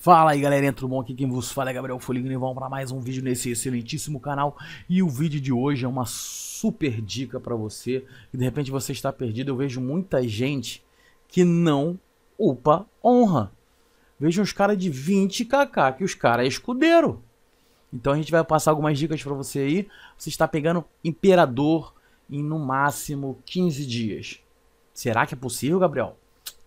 Fala aí galera, o bom? Aqui quem vos fala é Gabriel Foligno e vamos para mais um vídeo nesse excelentíssimo canal. E o vídeo de hoje é uma super dica para você que de repente você está perdido. Eu vejo muita gente que não upa honra. Vejo uns caras de 20kk, que os caras é escudeiro. Então a gente vai passar algumas dicas para você aí. Você está pegando imperador em no máximo 15 dias. Será que é possível, Gabriel?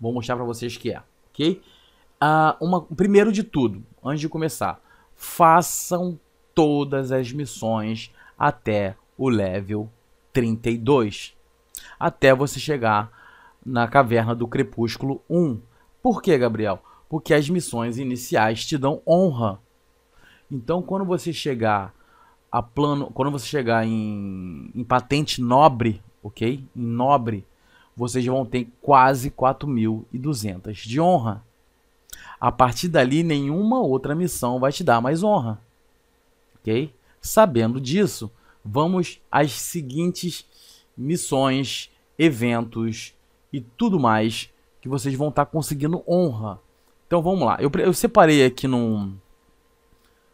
Vou mostrar para vocês que é, ok? Ah, uma, primeiro de tudo, antes de começar, façam todas as missões até o level 32, até você chegar na Caverna do Crepúsculo 1. Por que, Gabriel? Porque as missões iniciais te dão honra. Então, quando você chegar a plano, quando você chegar em, em patente nobre, ok? Em nobre, vocês vão ter quase 4.200 de honra. A partir dali, nenhuma outra missão vai te dar mais honra. Ok? Sabendo disso, vamos às seguintes missões, eventos e tudo mais que vocês vão estar tá conseguindo honra. Então vamos lá. Eu, eu separei aqui num,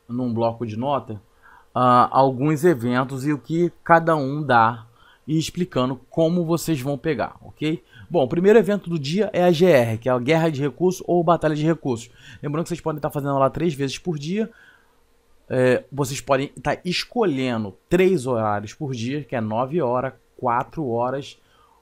num bloco de nota uh, alguns eventos e o que cada um dá e explicando como vocês vão pegar, ok? Bom, o primeiro evento do dia é a GR, que é a Guerra de Recursos ou Batalha de Recursos. Lembrando que vocês podem estar fazendo lá três vezes por dia. É, vocês podem estar escolhendo três horários por dia, que é 9 horas, 4 horas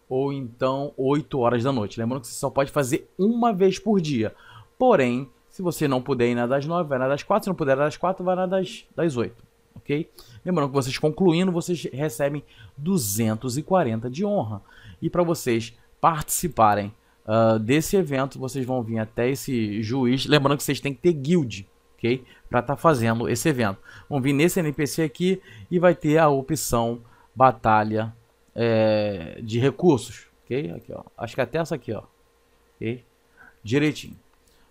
ou então 8 horas da noite. Lembrando que você só pode fazer uma vez por dia. Porém, se você não puder ir na das 9, vai na das 4. Se não puder na das 4, vai na das, das 8. Ok? Lembrando que vocês concluindo, vocês recebem 240 de honra. E para vocês participarem uh, desse evento, vocês vão vir até esse juiz. Lembrando que vocês têm que ter guild, ok? Para estar tá fazendo esse evento. Vão vir nesse NPC aqui e vai ter a opção batalha é, de recursos, ok? Aqui, ó. Acho que é até essa aqui, ó. Ok? Direitinho.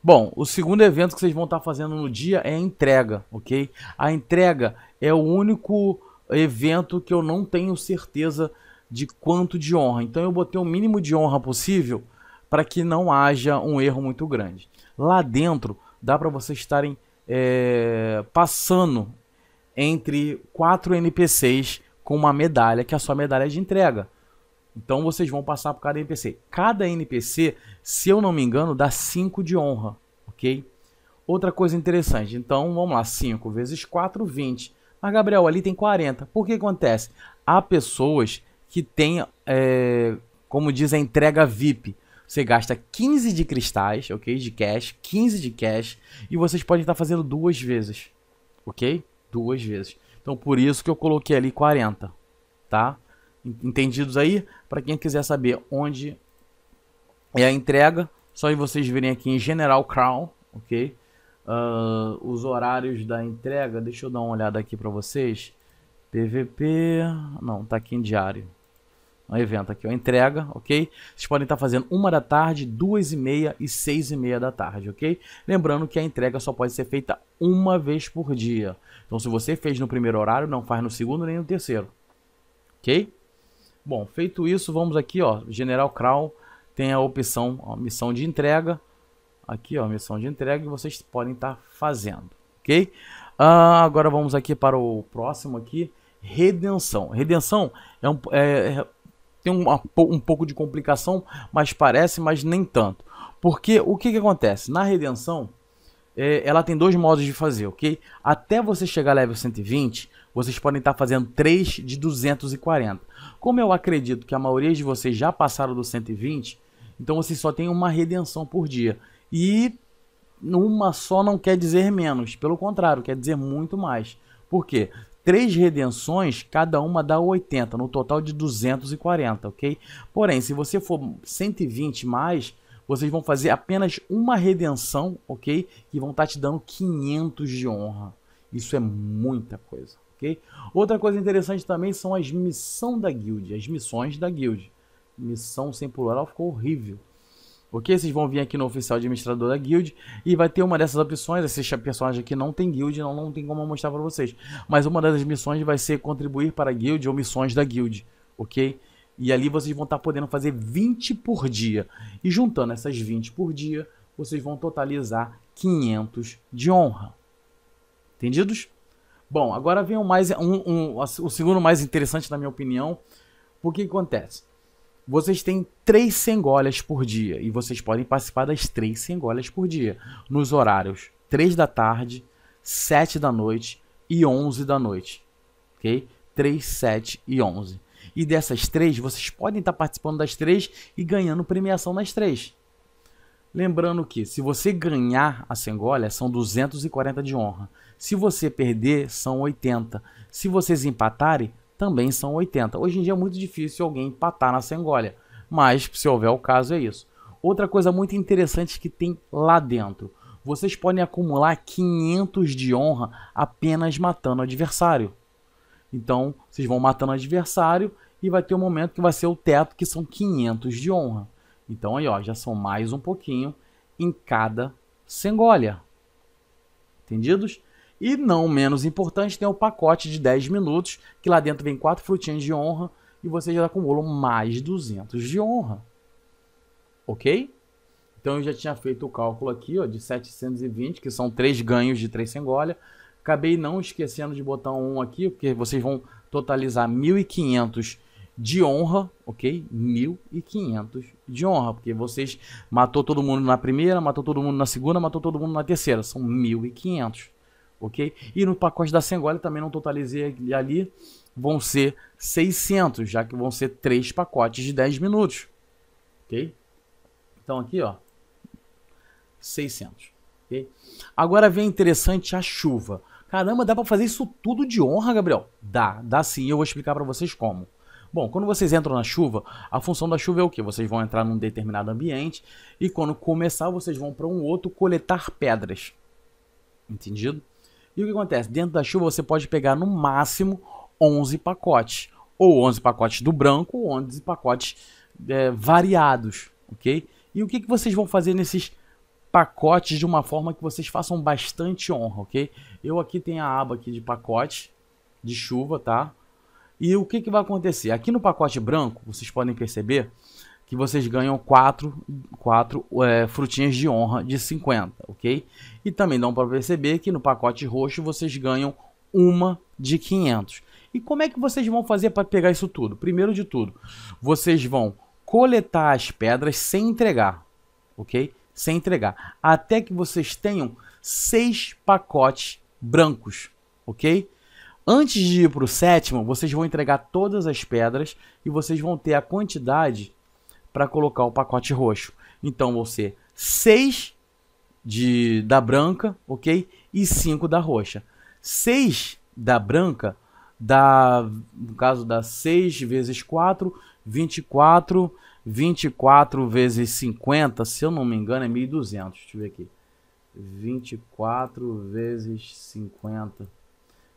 Bom, o segundo evento que vocês vão estar tá fazendo no dia é a entrega, ok? A entrega é o único evento que eu não tenho certeza de quanto de honra. Então eu botei o mínimo de honra possível para que não haja um erro muito grande. Lá dentro dá para vocês estarem é, passando entre quatro NPCs com uma medalha, que é a sua medalha é de entrega. Então vocês vão passar por cada NPC. Cada NPC, se eu não me engano, dá 5 de honra, ok? Outra coisa interessante, então vamos lá, 5 vezes 4, 20. Mas Gabriel, ali tem 40. Por que acontece? Há pessoas que tem, é, como diz, a entrega VIP. Você gasta 15 de cristais, ok? De cash, 15 de cash. E vocês podem estar fazendo duas vezes, ok? Duas vezes. Então, por isso que eu coloquei ali 40, tá? Entendidos aí? Para quem quiser saber onde é a entrega, só vocês virem aqui em General Crown, ok? Uh, os horários da entrega, deixa eu dar uma olhada aqui para vocês. PVP, não, tá aqui em diário um evento aqui, uma entrega, ok? Vocês podem estar fazendo uma da tarde, duas e meia e seis e meia da tarde, ok? Lembrando que a entrega só pode ser feita uma vez por dia. Então, se você fez no primeiro horário, não faz no segundo nem no terceiro, ok? Bom, feito isso, vamos aqui, ó, General Crow tem a opção, ó, missão de entrega, aqui, ó, missão de entrega, que vocês podem estar fazendo, ok? Ah, agora vamos aqui para o próximo aqui, Redenção. Redenção é um, é, tem uma, um pouco de complicação, mas parece, mas nem tanto. Porque o que, que acontece? Na redenção, é, ela tem dois modos de fazer, ok? Até você chegar a level 120, vocês podem estar fazendo 3 de 240. Como eu acredito que a maioria de vocês já passaram do 120, então vocês só tem uma redenção por dia. E uma só não quer dizer menos, pelo contrário, quer dizer muito mais. Por quê? Três redenções, cada uma dá 80, no total de 240, ok? Porém, se você for 120 mais, vocês vão fazer apenas uma redenção, ok? E vão estar tá te dando 500 de honra. Isso é muita coisa, ok? Outra coisa interessante também são as missões da guild, as missões da guild. Missão sem plural ficou horrível ok? Vocês vão vir aqui no oficial administrador da guild e vai ter uma dessas opções. Esse personagem aqui não tem guild, não, não tem como mostrar para vocês. Mas uma das missões vai ser contribuir para a guild ou missões da guild, ok? E ali vocês vão estar tá podendo fazer 20 por dia. E juntando essas 20 por dia, vocês vão totalizar 500 de honra. Entendidos? Bom, agora vem o, mais, um, um, o segundo mais interessante, na minha opinião. O que acontece? Vocês têm três sengolhas por dia e vocês podem participar das três sengolhas por dia nos horários 3 da tarde, 7 da noite e 11 da noite. OK? 3, 7 e 11. E dessas três, vocês podem estar participando das três e ganhando premiação nas três. Lembrando que se você ganhar a Sengolha, são 240 de honra. Se você perder, são 80. Se vocês empatarem, também são 80. Hoje em dia é muito difícil alguém empatar na Sengólia, mas se houver o caso é isso. Outra coisa muito interessante que tem lá dentro, vocês podem acumular 500 de honra apenas matando o adversário. Então, vocês vão matando o adversário e vai ter um momento que vai ser o teto, que são 500 de honra. Então aí, ó, já são mais um pouquinho em cada Sengólia. Entendidos? E não menos importante, tem o pacote de 10 minutos, que lá dentro vem quatro frutinhas de honra e você já acumula tá mais 200 de honra. Ok? Então eu já tinha feito o cálculo aqui ó, de 720, que são três ganhos de 3 sengolha. Acabei não esquecendo de botar um aqui, porque vocês vão totalizar 1.500 de honra, ok? 1.500 de honra, porque vocês matou todo mundo na primeira, matou todo mundo na segunda, matou todo mundo na terceira. São 1.500 ok? E no pacote da Sengola também não totalizei ali, vão ser 600, já que vão ser três pacotes de 10 minutos, ok? Então aqui, ó, 600, ok? Agora vem interessante a chuva. Caramba, dá para fazer isso tudo de honra, Gabriel? Dá, dá sim, eu vou explicar para vocês como. Bom, quando vocês entram na chuva, a função da chuva é o que? Vocês vão entrar num determinado ambiente e quando começar, vocês vão para um outro coletar pedras. Entendido? E o que acontece? Dentro da chuva você pode pegar no máximo 11 pacotes. Ou 11 pacotes do branco, ou 11 pacotes é, variados, ok? E o que, que vocês vão fazer nesses pacotes de uma forma que vocês façam bastante honra, ok? Eu aqui tenho a aba aqui de pacote de chuva, tá? E o que, que vai acontecer? Aqui no pacote branco, vocês podem perceber que vocês ganham 4, quatro é, frutinhas de honra de 50, ok? E também dão para perceber que no pacote roxo vocês ganham uma de 500. E como é que vocês vão fazer para pegar isso tudo? Primeiro de tudo, vocês vão coletar as pedras sem entregar, ok? Sem entregar, até que vocês tenham seis pacotes brancos, ok? Antes de ir para o sétimo, vocês vão entregar todas as pedras e vocês vão ter a quantidade para colocar o pacote roxo. Então você 6 de, da branca, ok? E 5 da roxa. 6 da branca dá, no caso, dá 6 vezes 4, 24. 24 vezes 50, se eu não me engano, é 1.200. Deixa eu ver aqui. 24 vezes 50.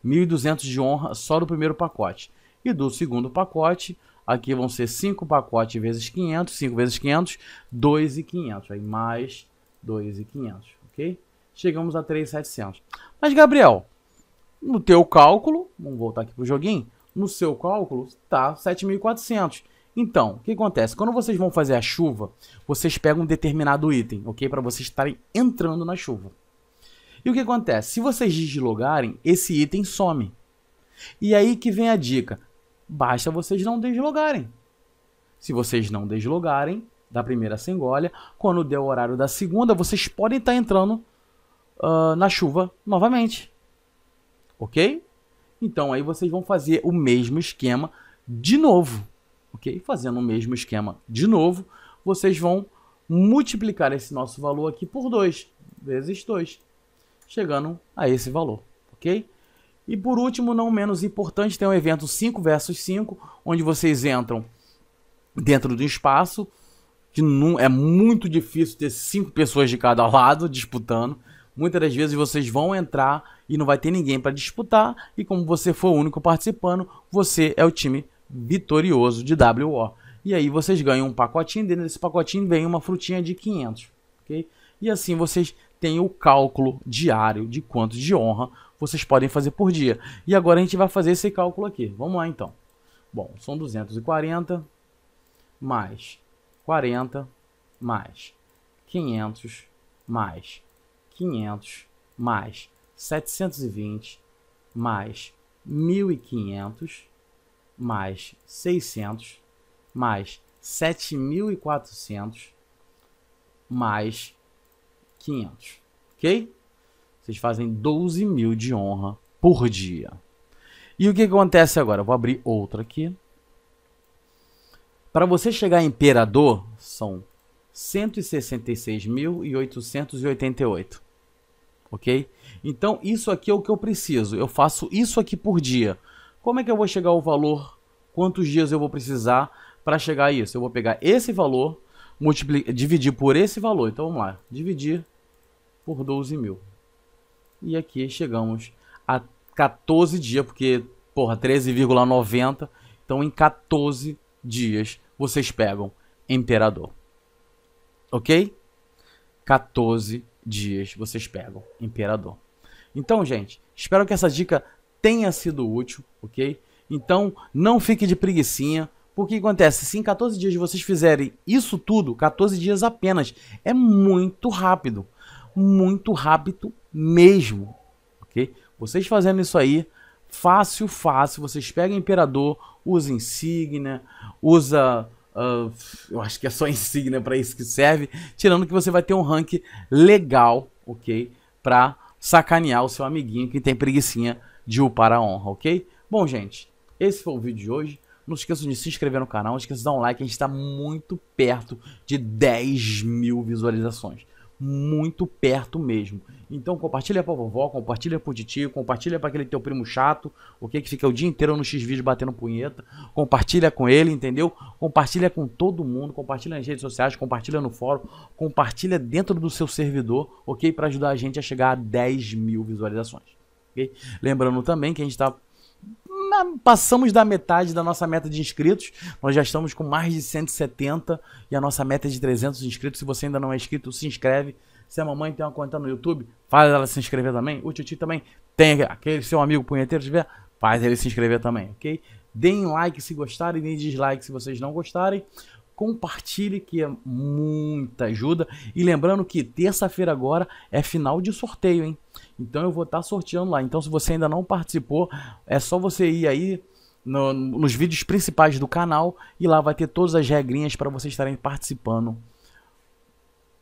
1.200 de honra só do primeiro pacote. E do segundo pacote, Aqui vão ser 5 pacotes vezes 500, 5 vezes 500, 2,500. Aí mais 2,500, ok? Chegamos a 3,700. Mas, Gabriel, no teu cálculo, vamos voltar aqui para o joguinho, no seu cálculo está 7.400. Então, o que acontece? Quando vocês vão fazer a chuva, vocês pegam um determinado item, ok? Para vocês estarem entrando na chuva. E o que acontece? Se vocês deslogarem, esse item some. E aí que vem a dica. Basta vocês não deslogarem. Se vocês não deslogarem da primeira singolha, quando der o horário da segunda, vocês podem estar tá entrando uh, na chuva novamente. Ok? Então aí vocês vão fazer o mesmo esquema de novo. Ok? Fazendo o mesmo esquema de novo, vocês vão multiplicar esse nosso valor aqui por 2, vezes 2, chegando a esse valor. Ok? E por último, não menos importante, tem o evento 5 versus 5, onde vocês entram dentro do espaço, que não, é muito difícil ter cinco pessoas de cada lado disputando. Muitas das vezes vocês vão entrar e não vai ter ninguém para disputar, e como você for o único participando, você é o time vitorioso de WO. E aí vocês ganham um pacotinho, dentro desse pacotinho vem uma frutinha de 500, ok? E assim vocês têm o cálculo diário de quanto de honra vocês podem fazer por dia. E agora a gente vai fazer esse cálculo aqui. Vamos lá então. Bom, são 240 mais 40 mais 500 mais 500 mais 720 mais 1500 mais 600 mais 7400 mais 500, ok? Vocês fazem 12 mil de honra por dia. E o que acontece agora? Eu vou abrir outra aqui. Para você chegar a imperador, são 166.888. Ok? Então, isso aqui é o que eu preciso. Eu faço isso aqui por dia. Como é que eu vou chegar ao valor? Quantos dias eu vou precisar para chegar a isso? Eu vou pegar esse valor, dividir por esse valor. Então, vamos lá. Dividir por 12 mil. E aqui chegamos a 14 dias, porque, porra, 13,90. Então, em 14 dias, vocês pegam Imperador. Ok? 14 dias vocês pegam Imperador. Então, gente, espero que essa dica tenha sido útil, ok? Então, não fique de preguiçinha, porque acontece, se em 14 dias vocês fizerem isso tudo, 14 dias apenas, é muito rápido. Muito rápido mesmo, ok? Vocês fazendo isso aí, fácil, fácil, vocês pegam imperador, usa insígnia, usa... Uh, eu acho que é só insígnia para isso que serve, tirando que você vai ter um rank legal, ok? Pra sacanear o seu amiguinho que tem preguiçinha de upar a honra, ok? Bom, gente, esse foi o vídeo de hoje. Não esqueçam de se inscrever no canal, não esqueçam de dar um like, a gente está muito perto de 10 mil visualizações muito perto mesmo. Então compartilha pra vovó, compartilha pro titio, compartilha para aquele teu primo chato, o que que fica o dia inteiro no X-Vídeo batendo punheta, compartilha com ele, entendeu? Compartilha com todo mundo, compartilha nas redes sociais, compartilha no fórum, compartilha dentro do seu servidor, ok? para ajudar a gente a chegar a 10 mil visualizações, ok? Lembrando também que a gente tá na, passamos da metade da nossa meta de inscritos. Nós já estamos com mais de 170 e a nossa meta é de 300 inscritos. Se você ainda não é inscrito, se inscreve. Se a mamãe tem uma conta no YouTube, faz ela se inscrever também. O tio também tem aquele seu amigo punheteiro tiver, faz ele se inscrever também, ok? Deem like se gostarem, deem dislike se vocês não gostarem compartilhe que é muita ajuda. E lembrando que terça-feira agora é final de sorteio, hein? Então eu vou estar tá sorteando lá. Então se você ainda não participou, é só você ir aí no, nos vídeos principais do canal e lá vai ter todas as regrinhas para vocês estarem participando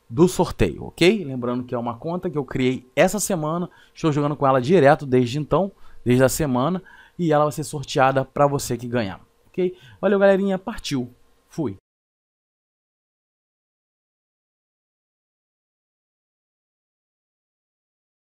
do sorteio, ok? Lembrando que é uma conta que eu criei essa semana, estou jogando com ela direto desde então, desde a semana, e ela vai ser sorteada para você que ganhar, ok? Valeu, galerinha, partiu!